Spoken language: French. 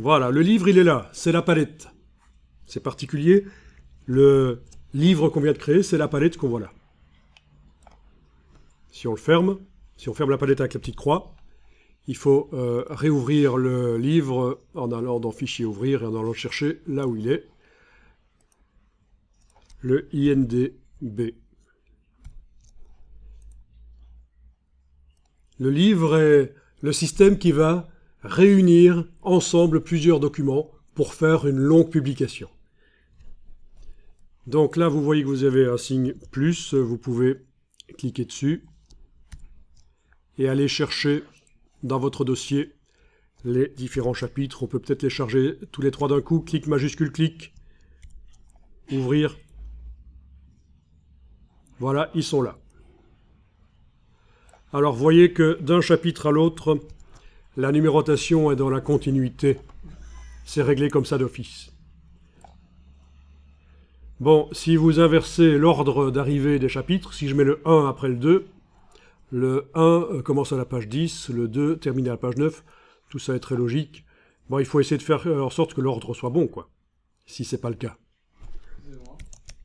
Voilà, le livre, il est là, c'est la palette. C'est particulier. Le livre qu'on vient de créer, c'est la palette qu'on voit là. Si on le ferme, si on ferme la palette avec la petite croix, il faut euh, réouvrir le livre en allant dans Fichier ouvrir et en allant chercher là où il est. Le INDB. Le livre est le système qui va réunir ensemble plusieurs documents pour faire une longue publication. Donc là, vous voyez que vous avez un signe plus, vous pouvez cliquer dessus et aller chercher dans votre dossier les différents chapitres. On peut peut-être les charger tous les trois d'un coup. Clique, majuscule, clic, ouvrir. Voilà, ils sont là. Alors, vous voyez que d'un chapitre à l'autre, la numérotation est dans la continuité. C'est réglé comme ça d'office. Bon, si vous inversez l'ordre d'arrivée des chapitres, si je mets le 1 après le 2, le 1 euh, commence à la page 10, le 2 termine à la page 9, tout ça est très logique. Bon, il faut essayer de faire euh, en sorte que l'ordre soit bon, quoi, si c'est pas le cas.